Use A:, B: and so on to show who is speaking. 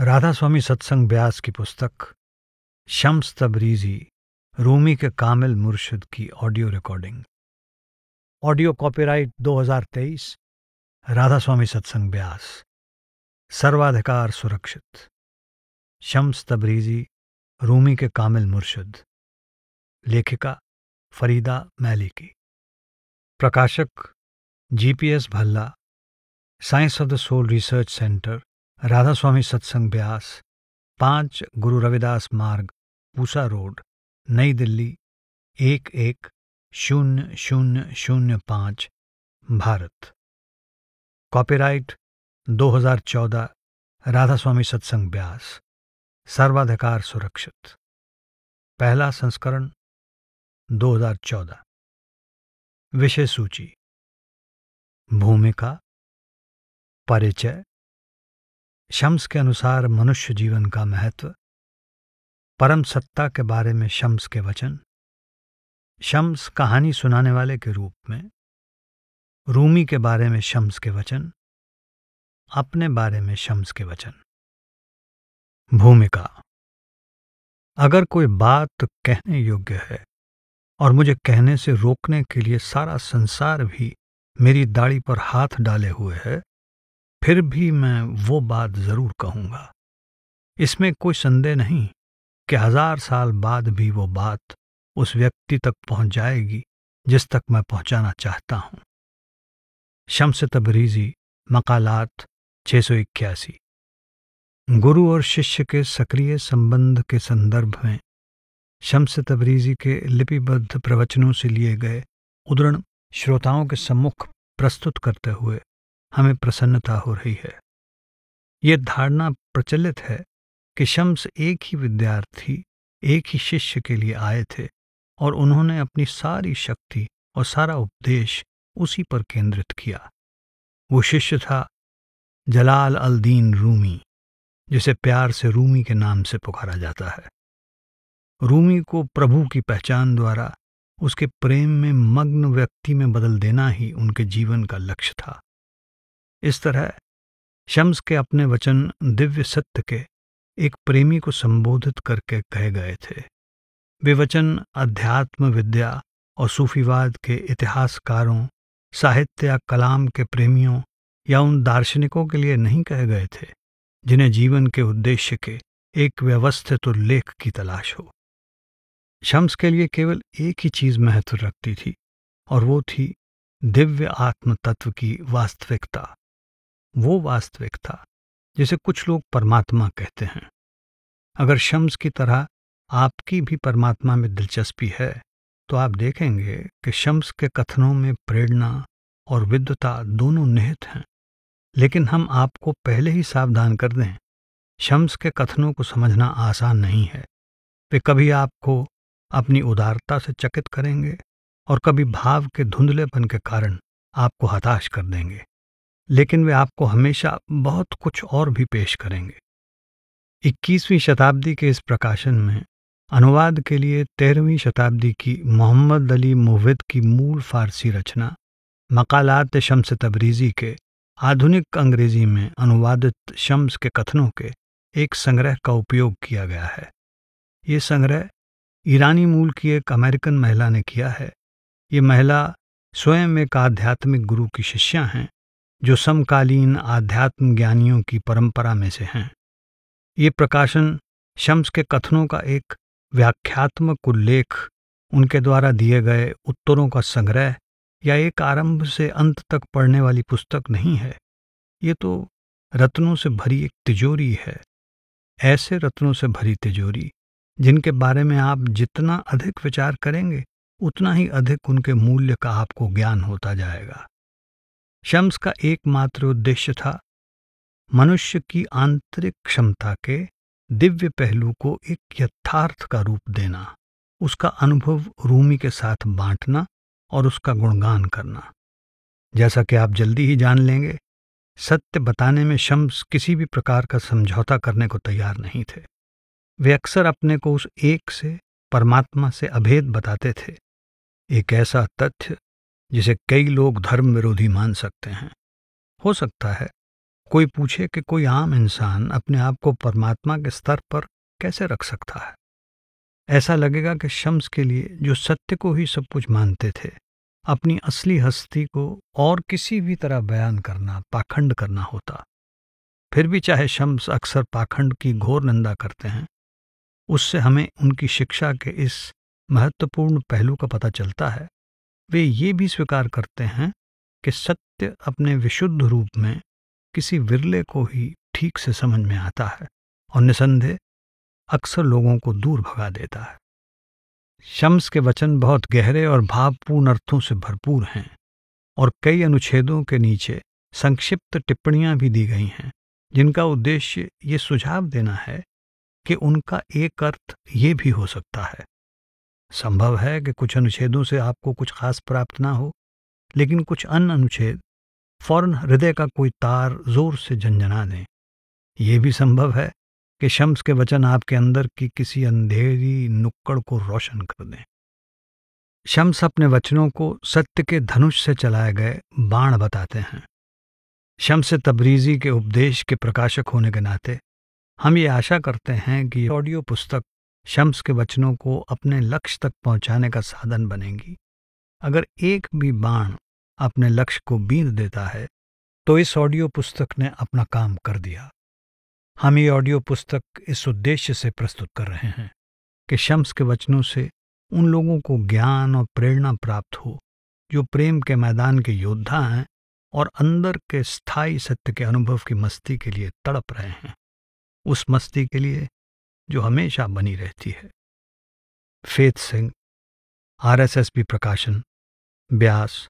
A: राधा स्वामी सत्संग ब्यास की पुस्तक शम्स तबरीजी रूमी के कामिल मुर्शद की audio recording audio copyright 2023 Radha Swami Satsang Beas सर्वाधिकार सुरक्षित शम्स तबरीजी रूमी के कामिल मुर्शद लेखिका फरीदा मैलिकी प्रकाशक GPS Bhalla science of the soul research centre Radha Swami Satsang Beas पांच गुरु रविदास मार्ग पूसा रोड नई दिल्ली एक एक शून्य शून्य शून्य पांच भारत कॉपीराइट 2014 राधा स्वामी सत्संग ब्यास सर्वाधिकार सुरक्षित पहला संस्करण 2014 विषय सूची भूमिका परिचय शम्स के अनुसार मनुष्य जीवन का महत्व परम सत्ता के बारे में शम्स के वचन शम्स कहानी सुनाने वाले के रूप में रूमी के बारे में शम्स के वचन अपने बारे में शम्स के वचन भूमिका अगर कोई बात कहने योग्य है और मुझे कहने से रोकने के लिए सारा संसार भी मेरी दाढ़ी पर हाथ डाले हुए है फिर भी मैं वो बात जरूर कहूँगा इसमें कोई संदेह नहीं कि हजार साल बाद भी वो बात उस व्यक्ति तक पहुंच जाएगी जिस तक मैं पहुंचाना चाहता हूं शम्स तबरीजी मकालात छः सौ इक्यासी गुरु और शिष्य के सक्रिय संबंध के संदर्भ में शम्स तबरीजी के लिपिबद्ध प्रवचनों से लिए गए उदरण श्रोताओं के सम्मुख प्रस्तुत करते हुए हमें प्रसन्नता हो रही है ये धारणा प्रचलित है कि शम्स एक ही विद्यार्थी एक ही शिष्य के लिए आए थे और उन्होंने अपनी सारी शक्ति और सारा उपदेश उसी पर केंद्रित किया वो शिष्य था जलाल अल दीन रूमी जिसे प्यार से रूमी के नाम से पुकारा जाता है रूमी को प्रभु की पहचान द्वारा उसके प्रेम में मग्न व्यक्ति में बदल देना ही उनके जीवन का लक्ष्य था इस तरह शम्स के अपने वचन दिव्य सत्य के एक प्रेमी को संबोधित करके कहे गए थे वे वचन अध्यात्म विद्या और सूफीवाद के इतिहासकारों साहित्य या कलाम के प्रेमियों या उन दार्शनिकों के लिए नहीं कहे गए थे जिन्हें जीवन के उद्देश्य के एक व्यवस्थित उल्लेख की तलाश हो शम्स के लिए केवल एक ही चीज महत्व रखती थी और वो थी दिव्य आत्म तत्व की वास्तविकता वो वास्तविक था जिसे कुछ लोग परमात्मा कहते हैं अगर शम्स की तरह आपकी भी परमात्मा में दिलचस्पी है तो आप देखेंगे कि शम्स के कथनों में प्रेरणा और विद्वता दोनों निहित हैं लेकिन हम आपको पहले ही सावधान कर दें शम्स के कथनों को समझना आसान नहीं है वे कभी आपको अपनी उदारता से चकित करेंगे और कभी भाव के धुंधलेपन के कारण आपको हताश कर देंगे लेकिन वे आपको हमेशा बहुत कुछ और भी पेश करेंगे 21वीं शताब्दी के इस प्रकाशन में अनुवाद के लिए तेरहवीं शताब्दी की मोहम्मद अली मुविद की मूल फारसी रचना मकालात शम्स तबरीज़ी के आधुनिक अंग्रेजी में अनुवादित शम्स के कथनों के एक संग्रह का उपयोग किया गया है ये संग्रह ईरानी मूल की एक अमेरिकन महिला ने किया है ये महिला स्वयं एक आध्यात्मिक गुरु की शिष्या हैं जो समकालीन आध्यात्म ज्ञानियों की परंपरा में से हैं ये प्रकाशन शम्स के कथनों का एक व्याख्यात्मक उल्लेख उनके द्वारा दिए गए उत्तरों का संग्रह या एक आरंभ से अंत तक पढ़ने वाली पुस्तक नहीं है ये तो रत्नों से भरी एक तिजोरी है ऐसे रत्नों से भरी तिजोरी जिनके बारे में आप जितना अधिक विचार करेंगे उतना ही अधिक उनके मूल्य का आपको ज्ञान होता जाएगा शम्स का एकमात्र उद्देश्य था मनुष्य की आंतरिक क्षमता के दिव्य पहलू को एक यथार्थ का रूप देना उसका अनुभव रूमी के साथ बांटना और उसका गुणगान करना जैसा कि आप जल्दी ही जान लेंगे सत्य बताने में शम्स किसी भी प्रकार का समझौता करने को तैयार नहीं थे वे अक्सर अपने को उस एक से परमात्मा से अभेद बताते थे एक ऐसा तथ्य जिसे कई लोग धर्म विरोधी मान सकते हैं हो सकता है कोई पूछे कि कोई आम इंसान अपने आप को परमात्मा के स्तर पर कैसे रख सकता है ऐसा लगेगा कि शम्स के लिए जो सत्य को ही सब कुछ मानते थे अपनी असली हस्ती को और किसी भी तरह बयान करना पाखंड करना होता फिर भी चाहे शम्स अक्सर पाखंड की घोर निंदा करते हैं उससे हमें उनकी शिक्षा के इस महत्वपूर्ण पहलू का पता चलता है वे ये भी स्वीकार करते हैं कि सत्य अपने विशुद्ध रूप में किसी विरले को ही ठीक से समझ में आता है और निसंदेह अक्सर लोगों को दूर भगा देता है शम्स के वचन बहुत गहरे और भावपूर्ण अर्थों से भरपूर हैं और कई अनुच्छेदों के नीचे संक्षिप्त टिप्पणियां भी दी गई हैं जिनका उद्देश्य ये सुझाव देना है कि उनका एक अर्थ ये भी हो सकता है संभव है कि कुछ अनुच्छेदों से आपको कुछ खास प्राप्त ना हो लेकिन कुछ अन्य अनुच्छेद फौरन हृदय का कोई तार जोर से झंझना दें यह भी संभव है कि शम्स के वचन आपके अंदर की किसी अंधेरी नुक्कड़ को रोशन कर दें शम्स अपने वचनों को सत्य के धनुष से चलाए गए बाण बताते हैं शम्स तबरीजी के उपदेश के प्रकाशक होने के नाते हम ये आशा करते हैं कि ऑडियो पुस्तक शम्स के वचनों को अपने लक्ष्य तक पहुंचाने का साधन बनेंगी अगर एक भी बाण अपने लक्ष्य को बींद देता है तो इस ऑडियो पुस्तक ने अपना काम कर दिया हम ये ऑडियो पुस्तक इस उद्देश्य से प्रस्तुत कर रहे हैं कि शम्स के वचनों से उन लोगों को ज्ञान और प्रेरणा प्राप्त हो जो प्रेम के मैदान के योद्धा हैं और अंदर के स्थायी सत्य के अनुभव की मस्ती के लिए तड़प रहे हैं उस मस्ती के लिए जो हमेशा बनी रहती है फेत सिंह आरएसएसपी प्रकाशन ब्यास